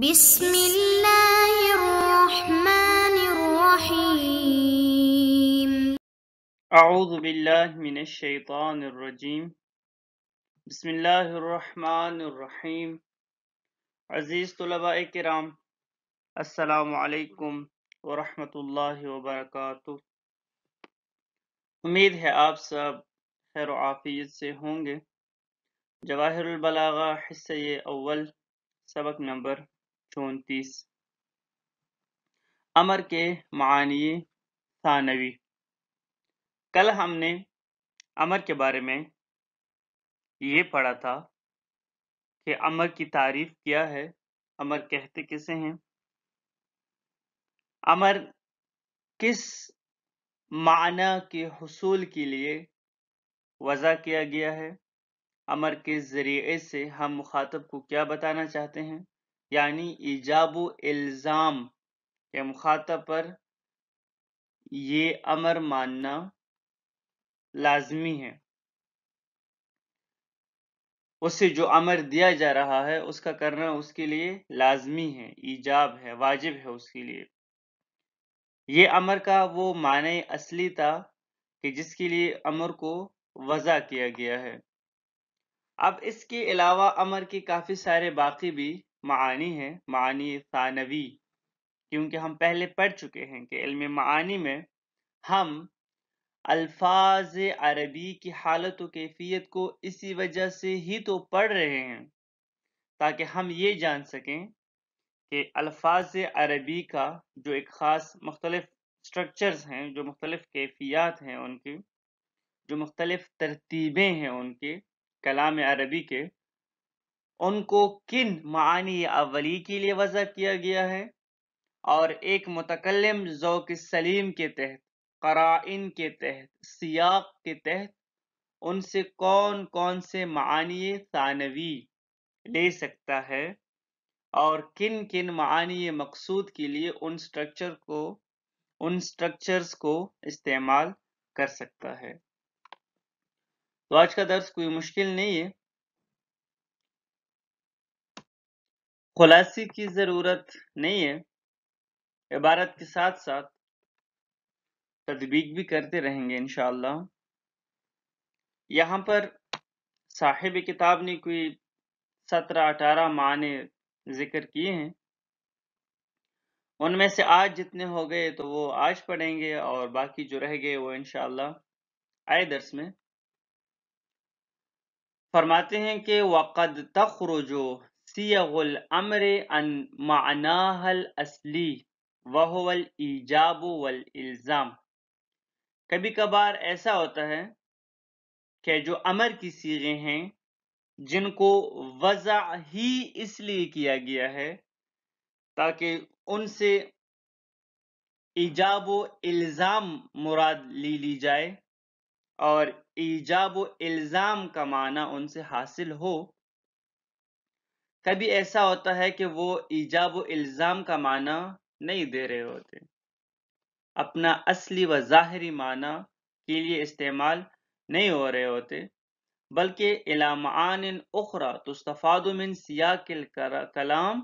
بسم الله الرحمن الرحيم أعوذ بالله من الشيطان الرجيم بسم الله الرحمن الرحيم عزيز طلباء کرام السلام علیکم ورحمۃ اللہ وبرکاتہ امید है आप सब खैर आफियत से होंगे जवाहर बलागा हिस्से अव्वल सबक नंबर चौंतीस अमर के मानिए सानवी कल हमने अमर के बारे में ये पढ़ा था कि अमर की तारीफ क्या है अमर कहते किसे हैं अमर किस माना के हसूल के लिए वज़ा किया गया है अमर के ज़रिए से हम मुखातब को क्या बताना चाहते हैं यानी ईजाब इल्ज़ाम के मुखातब पर ये अमर मानना लाजमी है उससे जो अमर दिया जा रहा है उसका करना उसके लिए लाजमी है ईजाब है वाजिब है उसके लिए ये अमर का वो माने असली था कि जिसके लिए अमर को वज़ा किया गया है अब इसके अलावा अमर के काफ़ी सारे बाकी भी मानी है मानी सानवी क्योंकि हम पहले पढ़ चुके हैं कि इल्म मानी में हम अल्फाज अरबी की हालत व कैफियत को इसी वजह से ही तो पढ़ रहे हैं ताकि हम ये जान सकें कि अल्फाज अरबी का जो एक ख़ास मख्तलफ़ स्ट्रक्चर्स हैं जो मुख्तलिफ कैफियात हैं उनकी जो मुख्तलिफ तरतीबें हैं उनके कलाम अरबी के उनको किन मानी अवली के लिए वजह किया गया है और एक मतकलम जोक सलीम के तहत कराइन के तहत सियाक के तहत उनसे कौन कौन से मानी तानवी ले सकता है और किन किन मानी मकसूद के लिए उन स्ट्रक्चर को उन स्ट्रक्चर्स को इस्तेमाल कर सकता है तो आज का दर्स कोई मुश्किल नहीं है खुलासे की ज़रूरत नहीं है इबारत के साथ साथ तदबीक भी करते रहेंगे इन यहाँ पर साहिब किताब ने कोई सत्रह अठारह माने जिक्र किए हैं उनमें से आज जितने हो गए तो वो आज पढ़ेंगे और बाकी जो रह गए वो इन आए दर्स में फरमाते हैं कि वक़द तखरो जो सीयग अमर अन मानाहल असली वहवल ईजाब वल इल्ज़ाम कभी कभार ऐसा होता है कि जो अमर की सीगे हैं जिनको वज़ा ही इसलिए किया गया है ताकि उनसे ईजाब इल्ज़ाम मुराद ली ली जाए और ईजाब इल्ज़ाम का माना उनसे हासिल हो कभी ऐसा होता है कि वो ईजाब इल्ज़ाम का माना नहीं दे रहे होते अपना असली व ज़ाहरी माना के लिए इस्तेमाल नहीं हो रहे होते बल्कि इलामान उखरा तस्तफ़ादमिन सियाकिल कलाम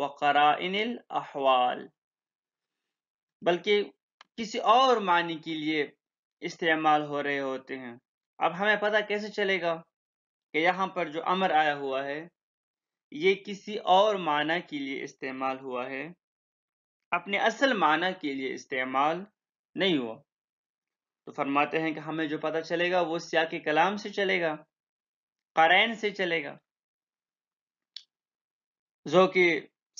व कराइन अहवाल बल्कि किसी और मानी के लिए इस्तेमाल हो रहे होते हैं अब हमें पता कैसे चलेगा कि यहाँ पर जो अमर आया हुआ है ये किसी और माना के लिए इस्तेमाल हुआ है अपने असल माना के लिए इस्तेमाल नहीं हुआ तो फरमाते हैं कि हमें जो पता चलेगा वो सिया के कलाम से चलेगा करैन से चलेगा जो कि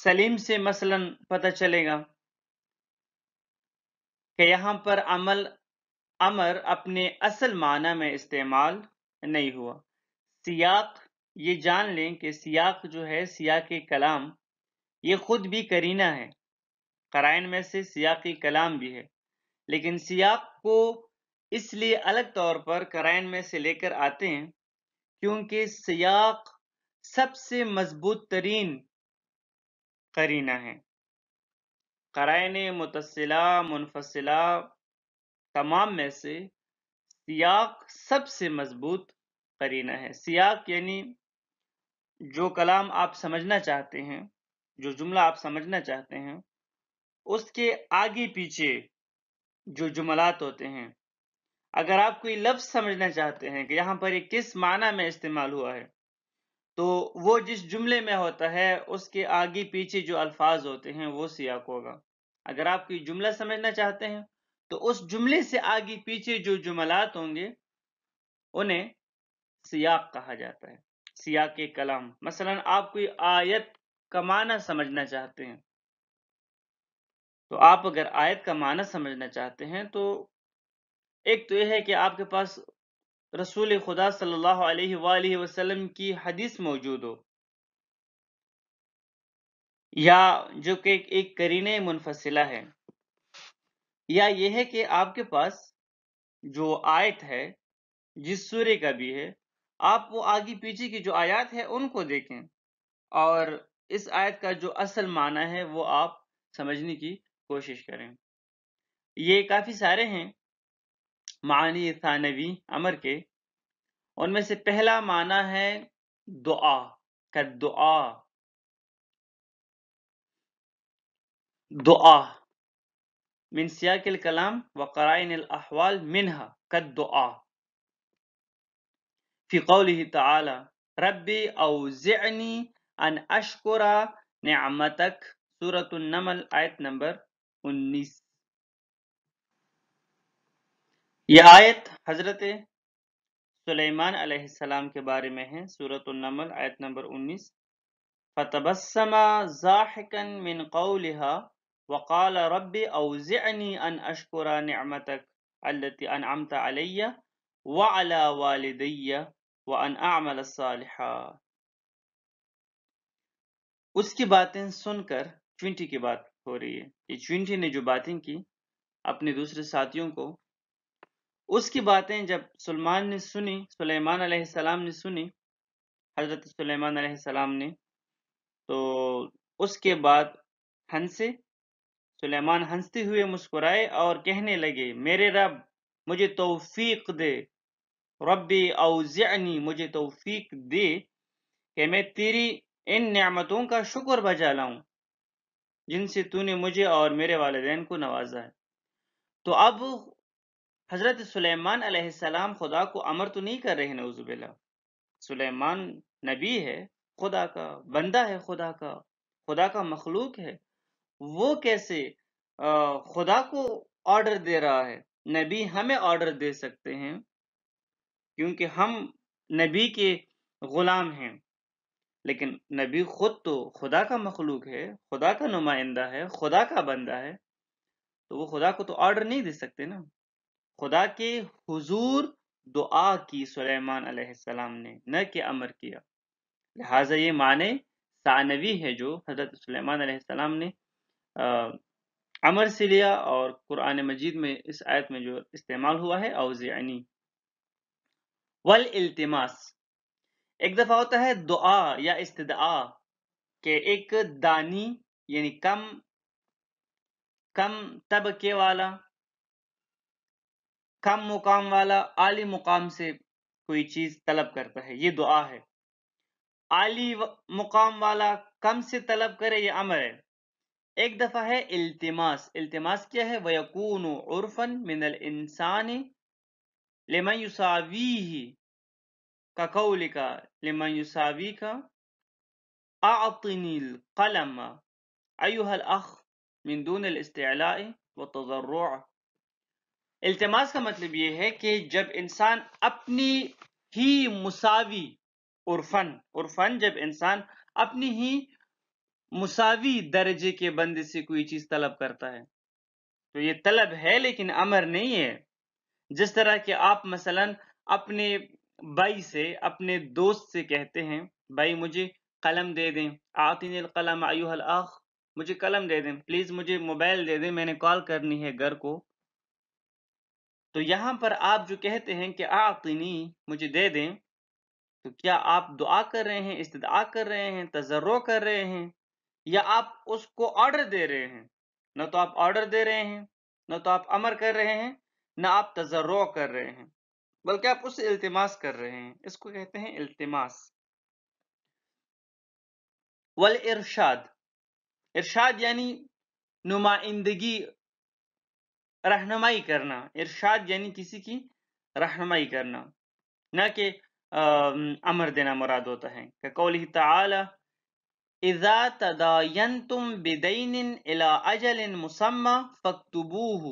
सलीम से मसलन पता चलेगा कि यहाँ पर अमल अमर अपने असल माना में इस्तेमाल नहीं हुआ सियाक ये जान लें कि सियाक जो है सिया के कलाम ये खुद भी करीना है कराइन में से सियाक कलाम भी है लेकिन सियाक को इसलिए अलग तौर पर कराइन में से लेकर आते हैं क्योंकि सियाक सबसे मजबूत तरीन करीना है कराइन मुतसला मुनफसला तमाम में से सियाक सबसे मजबूत करीना है सियाक यानी जो कलाम आप समझना चाहते हैं जो जुमला आप समझना चाहते हैं उसके आगे पीछे जो जुमलात होते हैं अगर आप कोई लफ्ज समझना चाहते हैं कि यहाँ पर ये किस माना में इस्तेमाल हुआ है तो वो जिस जुमले में होता है उसके आगे पीछे जो अल्फाज होते हैं वो सियाक होगा अगर आप कोई जुमला समझना चाहते हैं तो उस जुमले से आगे पीछे जो जुमलात होंगे उन्हें सियाक कहा जाता है सिया के कलाम मसलन आप कोई आयत का माना समझना चाहते हैं तो आप अगर आयत का माना समझना चाहते हैं तो एक तो यह है कि आपके पास रसूल खुदा सल्लल्लाहु अलैहि वसल्लम की हदीस मौजूद हो या जो कि एक करीने मुनफसिला है या यह है कि आपके पास जो आयत है जिस सूर्य का भी है आप वो आगे पीछे की जो आयत है उनको देखें और इस आयत का जो असल माना है वो आप समझने की कोशिश करें ये काफ़ी सारे हैं मानी थानवी अमर के उनमें से पहला माना है दुआ का दुआ दुआ मिन सियाकिल कलाम व कराइन अहवाल मिनह का दुआ في قوله تعالى ربي أوزعني أن أشكر نعمتك سورة النمل آية نمبر 19 یہ آیت حضرت سلیمان علیہ السلام کے بارے میں ہے سورة النمل آیت نمبر 19 فَتَبَسَّمَا زَاحِكًا مِنْ قَوْلِهَا وَقَالَ رَبِّ أَوْزِعْنِي أَنْ أَشْكُرَ نِعْمَتَكَ الَّتِي أَنْعَمْتَ عَلَيَّ وَعَلَى وَالِدَيَّ वन आमल सालहा उसकी बातें सुनकर ट्विंटी की बात हो रही है ये ट्विंटी ने जो बातें की अपने दूसरे साथियों को उसकी बातें जब सलमान ने सुनी सुलेमान अलैहिस्सलाम ने सुनी हजरत सुलेमान अलैहिस्सलाम ने तो उसके बाद हंसे सुलेमान हंसते हुए मुस्कुराए और कहने लगे मेरे रब मुझे तोफीक दे रबी अवज़नी मुझे तोफीक दे कि मैं तेरी इन नियामतों का शुक्र बजा लाऊं जिनसे तूने मुझे और मेरे वालदेन को नवाजा है तो अब हज़रत सलेमान खुदा को अमर तो नहीं कर रहे नजुबिला सुलेमान नबी है खुदा का बंदा है खुदा का खुदा का मखलूक है वो कैसे खुदा को ऑर्डर दे रहा है नबी हमें ऑर्डर दे सकते हैं क्योंकि हम नबी के गुलाम हैं लेकिन नबी खुद तो खुदा का मखलूक है खुदा का नुमाइंदा है खुदा का बंदा है तो वो खुदा को तो ऑर्डर नहीं दे सकते ना खुदा के हुजूर दुआ की सुलेमान अलैहिस्सलाम ने न के अमर किया लिहाजा ये माने सानवी है जो हज़रत सुलेमान अलैहिस्सलाम ने अमर से लिया और कुरान मजीद में इस आयत में जो इस्तेमाल हुआ है यानी वल इल्तिमास एक दफा होता है दुआ या इस्तदा के एक दानी यानी कम कम तबके वाला कम मुकाम वाला आली मुकाम से कोई चीज तलब करता है ये दुआ है आली मुकाम वाला कम से तलब करे ये अमर है एक दफा है इल्तिमास इल्तिमास क्या है वयकून उर्फन मिनल इंसानी लेमयुसावी ही كقولك لمن يساويك أعطني القلم أيها الأخ من دون الاستعلاء والتضرع इल्तमास का मतलब ये है कि जब इंसान अपनी ही मुसावी उर्फन उर्फन जब इंसान अपनी ही मुसावी दर्जे के बंदे से कोई चीज तलब करता है तो ये तलब है लेकिन अमर नहीं है जिस तरह के आप मसलन अपने बाई से अपने दोस्त से कहते हैं भाई मुझे कलम दे दें आतिन कलम आयुहल आख मुझे कलम दे दें प्लीज़ मुझे मोबाइल दे दें मैंने कॉल करनी है घर को तो यहाँ पर आप जो कहते हैं कि आतिनी मुझे दे दें तो क्या आप दुआ कर रहे हैं इस्तदा कर रहे हैं तजर्रो कर रहे हैं या आप उसको ऑर्डर दे रहे हैं ना तो आप ऑर्डर दे रहे हैं ना तो आप अमर कर रहे हैं ना आप तजर्रो कर रहे हैं बल्कि आप उससे इल्तिमास कर रहे हैं इसको कहते हैं इल्तिमास वल इरशाद इरशाद यानी नुमाइंदगी रहनुमाई करना इरशाद यानी किसी की रहनुमाई करना न कि अमर देना मुराद होता है कौली तला इज़ा तदायन तुम बिदैन अजल मुसम्मा फ़क्तबूह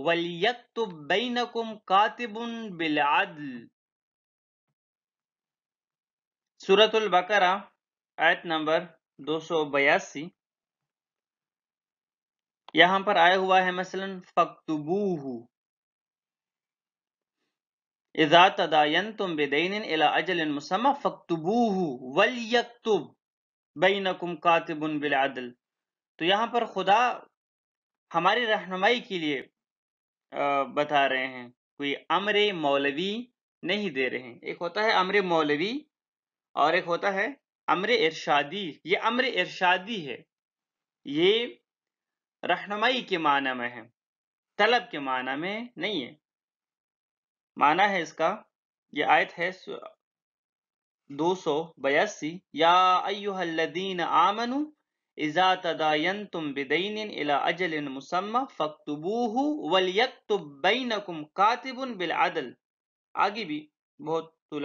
वलियक्तुब बैनकुम कातिबुन नंबर दो सौ बयासी यहां पर आया हुआ है मसलन फकतबूहू तुम बेदैन इला अजल मुसम्मा फकतबूहू वलियक्तुब कातिबुन बिल तो यहां पर खुदा हमारी रहनमाई के लिए बता रहे हैं कोई अमरे मौलवी नहीं दे रहे हैं एक होता है अमरे मौलवी और एक होता है अमर इरशादी ये अमर इरशादी है ये रहनमई के माना में है तलब के माना में नहीं है माना है इसका ये आयत है दो सौ बयासी या अयुहल्लदीन आमनु इज़ा तदायन तुम इला अजल वलियक कातिबुन बिल आदल आगे भी बहुत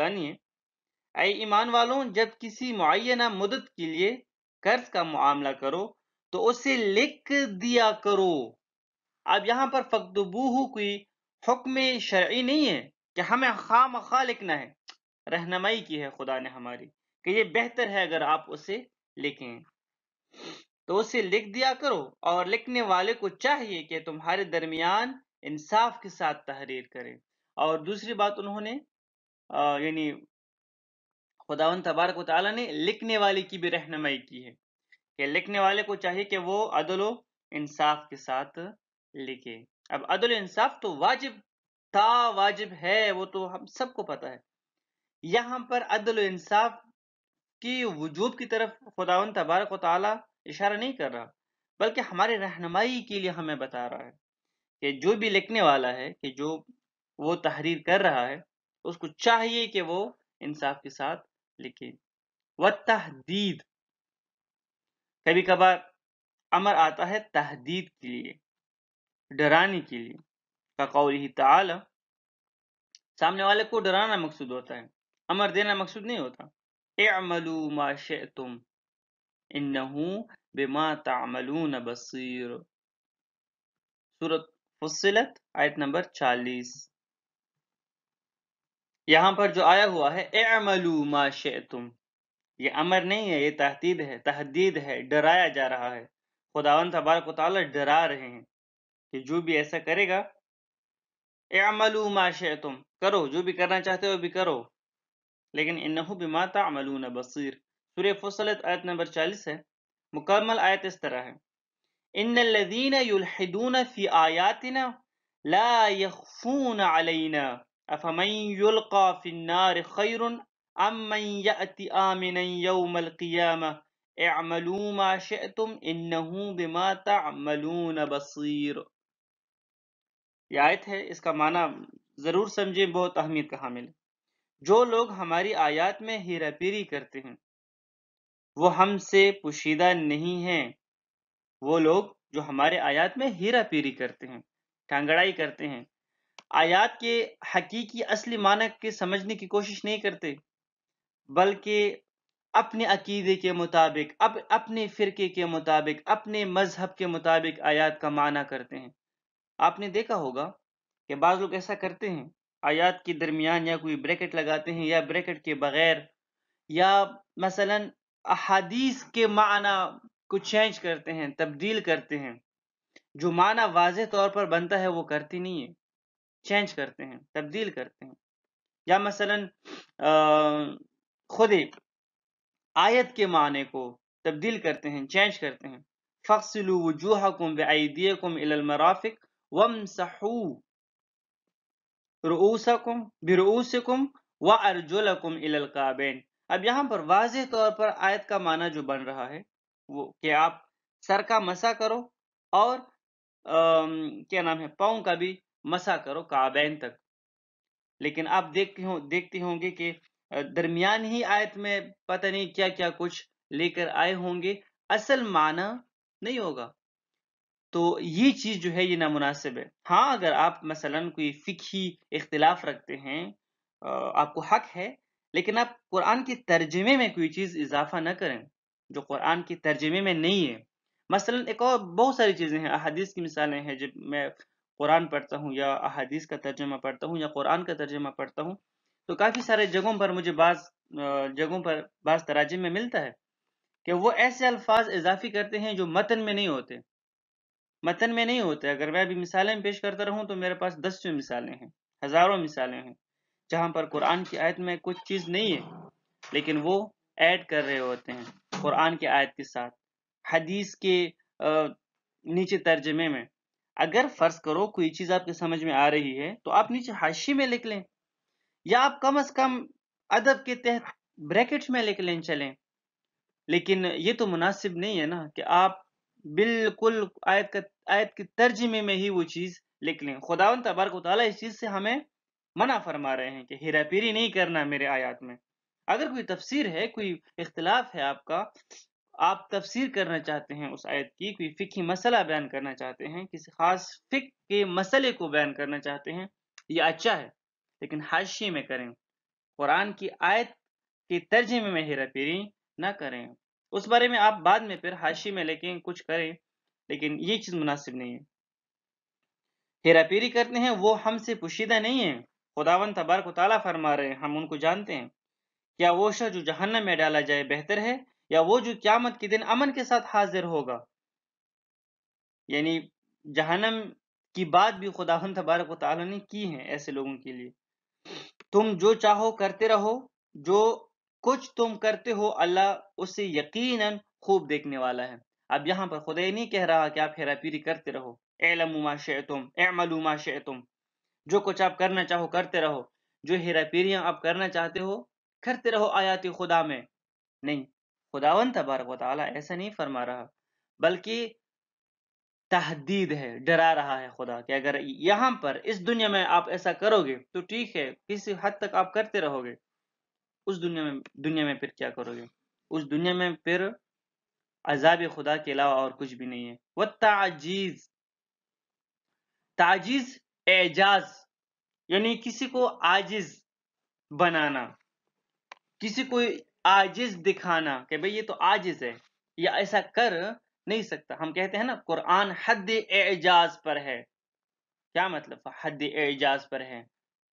ईमान वालों जब किसी के लिए कर्ज का मामला करो तो उसे लिख दिया करो अब यहाँ पर फ़कदबूह कोई हुक्म शर्य नहीं है कि हमें खाम खा लिखना है रहनमई की है खुदा ने हमारी कि ये बेहतर है अगर आप उसे लिखें तो उसे लिख दिया करो और लिखने वाले को चाहिए कि तुम्हारे दरमियान इंसाफ के साथ तहरीर करे और दूसरी बात उन्होंने यानी खुदावन तबारक ताली ने लिखने वाले की भी रहनुमाई की है कि लिखने वाले को चाहिए कि वो अदल इंसाफ के साथ लिखे अब अदल इंसाफ तो वाजिब था वाजिब है वो तो हम सबको पता है यहाँ पर अदल इंसाफ कि वजूब की तरफ खुदावन तबारक वाली इशारा नहीं कर रहा बल्कि हमारे रहनमाई के लिए हमें बता रहा है कि जो भी लिखने वाला है कि जो वो तहरीर कर रहा है उसको चाहिए कि वो इंसाफ के साथ लिखे व तहदीद कभी कभार अमर आता है तहदीद के लिए डराने के लिए का कौल ही ताला सामने वाले को डराना मकसूद होता है अमर देना मकसूद नहीं होता अमलू माशे तुम इन्नहू आयत नंबर 40 यहाँ पर जो आया हुआ है अमलू माशे तुम ये अमर नहीं है ये तहदीद है तहदीद है डराया जा रहा है खुदावन तबारक ताली डरा रहे हैं कि जो भी ऐसा करेगा ए अमलू माशे तुम करो जो भी करना चाहते हो भी करो لیکن انہو بما تعملون بصیر سورہ فصلت آیت نمبر چالیس ہے مکمل آیت اس طرح ہے ان الذین یلحدون فی آیاتنا لا يخفون علینا افمن یلقا فی النار خیر من یأتی آمنا یوم القیامہ اعملوا ما شئتم انہو بما تعملون بصیر یہ آیت ہے اس کا معنی ضرور سمجھیں بہت اہمیت کا حامل ہے जो लोग हमारी आयात में हेराफेरी करते हैं वो हमसे पोशीदा नहीं हैं वो लोग जो हमारे आयात में हेराफेरी करते हैं ठांगड़ाई करते हैं आयात के हकीकी असली मानक के समझने की कोशिश नहीं करते बल्कि अपने अकीदे के मुताबिक अप, अपने फ़िरके के मुताबिक अपने मज़हब के मुताबिक आयात का माना करते हैं आपने देखा होगा कि बाज़ लोग ऐसा करते हैं आयात के दरमियान या कोई ब्रैकेट लगाते हैं या ब्रैकेट के बगैर या मसलन अहादीस के माना को चेंज करते हैं तब्दील करते हैं जो माना वाज तौर पर बनता है वो करती नहीं है चेंज करते हैं तब्दील करते हैं या मसलन खुद आयत के माने को तब्दील करते हैं चेंज करते हैं फ़सल वजूहकुम बदियकुम इलमराफिक वमसहू रूसकुम बिरूसकुम व अर्जुलकुम इलकाबेन अब यहाँ पर वाज तौर पर आयत का माना जो बन रहा है वो कि आप सर का मसा करो और आ, क्या नाम है पाओं का भी मसा करो काबेन तक लेकिन आप देखते हो देखते होंगे कि दरमियान ही आयत में पता नहीं क्या क्या कुछ लेकर आए होंगे असल माना नहीं होगा तो ये चीज़ जो है ये नामनासिब है हाँ अगर आप मसलन कोई फ़िकी इख्तिलाफ रखते हैं आपको हक है लेकिन आप कुरान के तर्जमे में कोई चीज़ इजाफा ना करें जो कुरान के तर्जमे में नहीं है मसलन एक और बहुत सारी चीज़ें हैं अहदीस की मिसालें हैं जब मैं कुरान पढ़ता हूँ या अहदीस का तर्जमा पढ़ता हूँ या कुरान का तर्जमा पढ़ता हूँ तो काफ़ी सारे जगहों पर मुझे बाज़ जगहों पर बाज़ तराजे में मिलता है कि वो ऐसे अल्फाज इजाफी करते हैं जो मतन में नहीं होते मतन में नहीं होते अगर मैं अभी मिसालें पेश करता रहूँ तो मेरे पास दसवें मिसालें हैं हज़ारों मिसालें हैं जहाँ पर कुरान की आयत में कुछ चीज़ नहीं है लेकिन वो ऐड कर रहे होते हैं कुरान की आयत के साथ हदीस के नीचे तर्जमे में अगर फ़र्ज़ करो कोई चीज़ आपके समझ में आ रही है तो आप नीचे हाशी में लिख लें या आप कम अज़ कम अदब के तहत ब्रैकेट्स में लिख लें चलें लेकिन ये तो मुनासिब नहीं है ना कि आप बिल्कुल आयत का आयत की तर्जमे में ही वो चीज़ लिख लें खुदावन तबारक ताली इस चीज़ से हमें मना फरमा रहे हैं कि हेरा पीरी नहीं करना मेरे आयात में अगर कोई तफसीर है कोई इख्तलाफ है आपका आप तफसीर करना चाहते हैं उस आयत की कोई फ़िकी मसला बयान करना चाहते हैं किसी खास फ़िक के मसले को बयान करना चाहते हैं यह अच्छा है लेकिन हाशिए में करें कुरान की आयत के तर्जे में हेरा पीरी ना करें उस बारे में आप बाद में फिर हाशी में लेके कुछ करें लेकिन ये चीज मुनासिब नहीं है पेरी करते हैं वो हमसे पुशीदा नहीं है खुदावन को ताला फरमा रहे हैं हम उनको जानते हैं क्या वो शख्स जो जहन्नम में डाला जाए बेहतर है या वो जो क्यामत के दिन अमन के साथ हाजिर होगा यानी जहन्नम की बात भी खुदावन को ताला ने की है ऐसे लोगों के लिए तुम जो चाहो करते रहो जो कुछ तुम करते हो अल्लाह उसे यकीनन खूब देखने वाला है अब यहाँ पर खुदा नहीं कह रहा कि आप हेरा पीरी करते रहो एलमा शे तुम एमलुमा शे तुम जो कुछ आप करना चाहो करते रहो जो हेरा पीरियाँ आप करना चाहते हो करते रहो आयाती खुदा में नहीं खुदावन तबारक वाली ऐसा नहीं फरमा रहा बल्कि तहदीद है डरा रहा है खुदा कि अगर यहाँ पर इस दुनिया में आप ऐसा करोगे तो ठीक है किसी हद तक आप करते रहोगे उस दुनिया में दुनिया में फिर क्या करोगे उस दुनिया में फिर अजाब खुदा के अलावा और कुछ भी नहीं है वह ताजीज ताजीज एजाज यानी किसी को आजिज बनाना किसी को आजिज दिखाना कि भाई ये तो आजिज है या ऐसा कर नहीं सकता हम कहते हैं ना कुरान हद एजाज पर है क्या मतलब हद एजाज पर है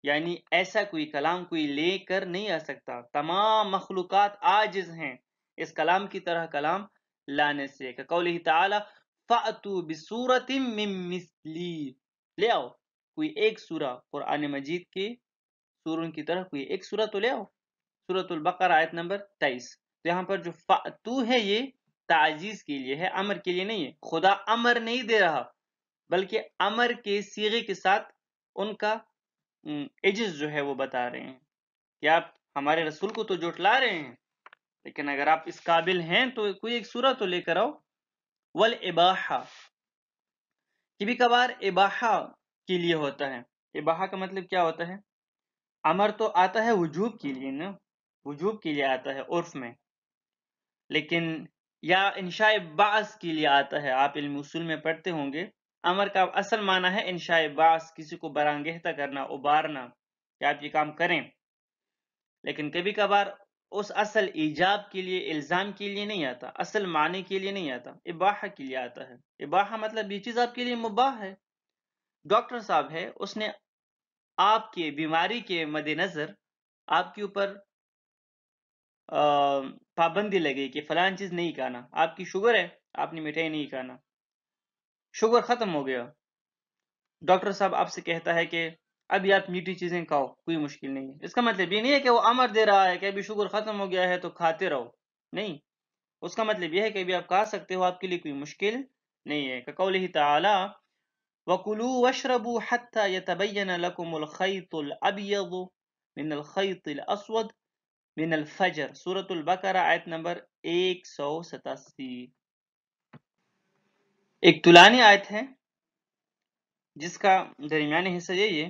यानी ऐसा कोई कलाम कोई लेकर नहीं आ सकता तमाम मखलूक आजिज हैं इस कलाम की तरह कलाम लाने से कौल फातू ले आओ कोई एक सूरा कुरान मजीद के सूरों की तरह कोई एक सूरा तो ले आओ सूरत बकर आयत नंबर तेईस तो यहाँ पर जो फातू है ये ताजीज के लिए है अमर के लिए नहीं है खुदा अमर नहीं दे रहा बल्कि अमर के सीगे के साथ उनका एजेस जो है वो बता रहे हैं कि आप हमारे रसूल को तो जुटला रहे हैं लेकिन अगर आप इस काबिल हैं तो कोई एक सूरत तो लेकर आओ वल इबाहा कि भी कबार इबाहा के लिए होता है इबाहा का मतलब क्या होता है अमर तो आता है वजूब के लिए ना वजूब के लिए आता है उर्फ में लेकिन या इनशा बास के लिए आता है आप इल्म में पढ़ते होंगे अमर का असल माना है इंशाए बास किसी को बरांगेहता करना उबारना कि आप ये काम करें लेकिन कभी कभार उस असल ईजाब के लिए इल्ज़ाम के लिए नहीं आता असल माने के लिए नहीं आता इबाहा के लिए आता है इबाहा मतलब ये चीज़ आपके लिए मुबाह है डॉक्टर साहब है उसने आपके बीमारी के मद्देनज़र आपके ऊपर पाबंदी लगी कि फ़लान चीज़ नहीं खाना आपकी शुगर है आपने मिठाई नहीं खाना शुगर खत्म हो गया डॉक्टर साहब आपसे कहता है कि अभी आप मीठी चीजें खाओ कोई मुश्किल नहीं है इसका मतलब ये नहीं है कि वो अमर दे रहा है कि अभी शुगर खत्म हो गया है तो खाते रहो नहीं उसका मतलब यह है कि अभी आप खा सकते हो आपके लिए कोई मुश्किल नहीं है ककौल ही तला वकुलू वशरबू हत्ता यतबैन लकुमुल अबियद मिनल खैतिल असवद मिनल फजर सूरत आयत नंबर एक सौ सतासी एक तुलानी आयत है जिसका दरमिया हिस्सा यही है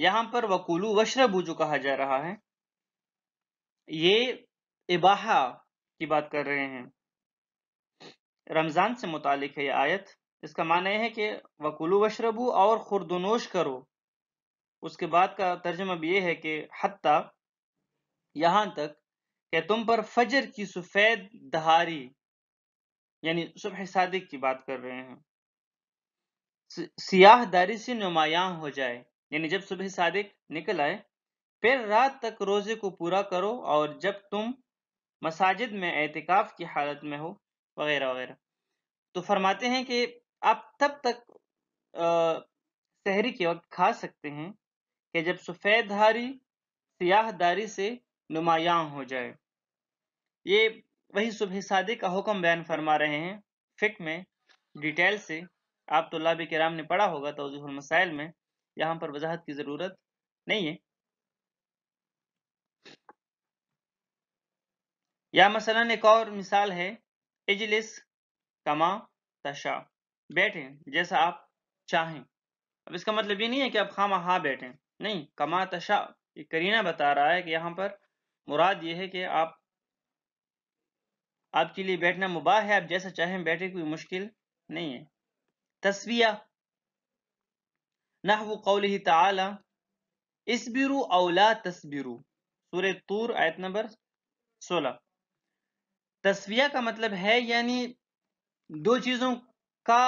यहां पर वकुलू जो कहा जा रहा है ये इबाहा की बात कर रहे हैं रमज़ान से मुतालिक है ये आयत इसका माना यह है कि वकुलू वशरबू और खुरदनोश करो उसके बाद का तर्जमा भी ये है कि हती यहां तक कि तुम पर फजर की सफ़ेद दहारी यानी सुबह सादिक की बात कर रहे हैं सियाह दारी से नुमायां हो जाए यानी जब सुबह सादिक निकल आए फिर रात तक रोजे को पूरा करो और जब तुम मसाजिद में एहतिकाफ की हालत में हो वगैरह वगैरह तो फरमाते हैं कि आप तब तक आ, के वक्त खा सकते हैं कि जब सफ़ेद धारी सियाह दारी से नुमायां हो जाए ये वही सुबह सादे का हुक्म बयान फरमा रहे हैं फिक में डिटेल से आप तो के कराम ने पढ़ा होगा तो मसाइल में यहाँ पर वजाहत की ज़रूरत नहीं है या मसलन एक और मिसाल है इजलिस कमा तशा बैठें जैसा आप चाहें अब इसका मतलब ये नहीं है कि आप खामा हाँ बैठें नहीं कमा तशा ये करीना बता रहा है कि यहाँ पर मुराद ये है कि आप आपके लिए बैठना मुबाह है आप जैसा चाहें बैठे कोई मुश्किल नहीं है तस्विया नहव कौल तला औला तस्बिरु सूर्य तूर आयत नंबर 16 तस्विया का मतलब है यानी दो चीज़ों का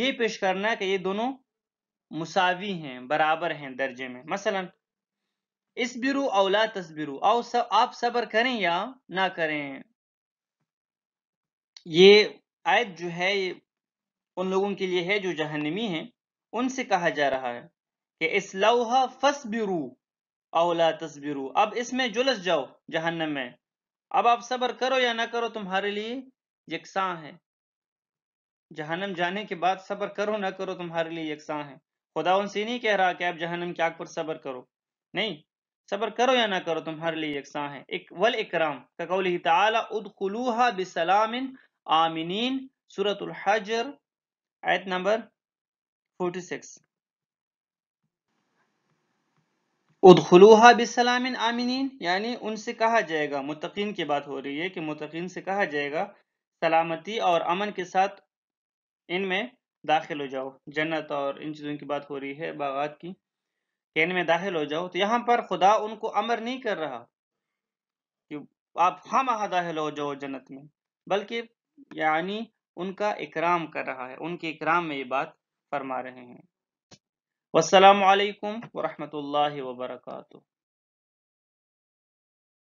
ये पेश करना है कि ये दोनों मुसावी हैं बराबर हैं दर्जे में मसलन इस बिरु औला तस्बिरु आओ सब आप सब्र करें या ना करें ये आयत जो है ये उन लोगों के लिए है जो जहनमी हैं उनसे कहा जा रहा है कि इस फस फसबिरू औला तस्बिरू अब इसमें जुलस जाओ जहन्नम में अब आप सबर करो या ना करो तुम्हारे लिए यकसा है जहन्नम जाने के बाद सबर करो ना करो तुम्हारे लिए यकसा है खुदा उनसे नहीं कह रहा कि आप जहन्नम की आग पर सबर करो नहीं सबर करो या ना करो तुम्हारे लिए यकसा है एक वल इकराम का कौल तला उदलूहा बिसलामिन आमिनीन सूरतुल हजर आयत नंबर 46 उदखलूहा बिसलामिन आमिनीन यानी उनसे कहा जाएगा मुतकीन की बात हो रही है कि मुतकीन से कहा जाएगा सलामती और अमन के साथ इनमें दाखिल हो जाओ जन्नत और इन चीज़ों की बात हो रही है बागात की इनमें दाखिल हो जाओ तो यहाँ पर खुदा उनको अमर नहीं कर रहा कि आप हम दाखिल हो जाओ जन्नत में बल्कि यानी उनका इकराम कर रहा है उनके इकराम में ये बात फरमा रहे हैं वालेकुम वरहमतुल्लाहि वबरकatuh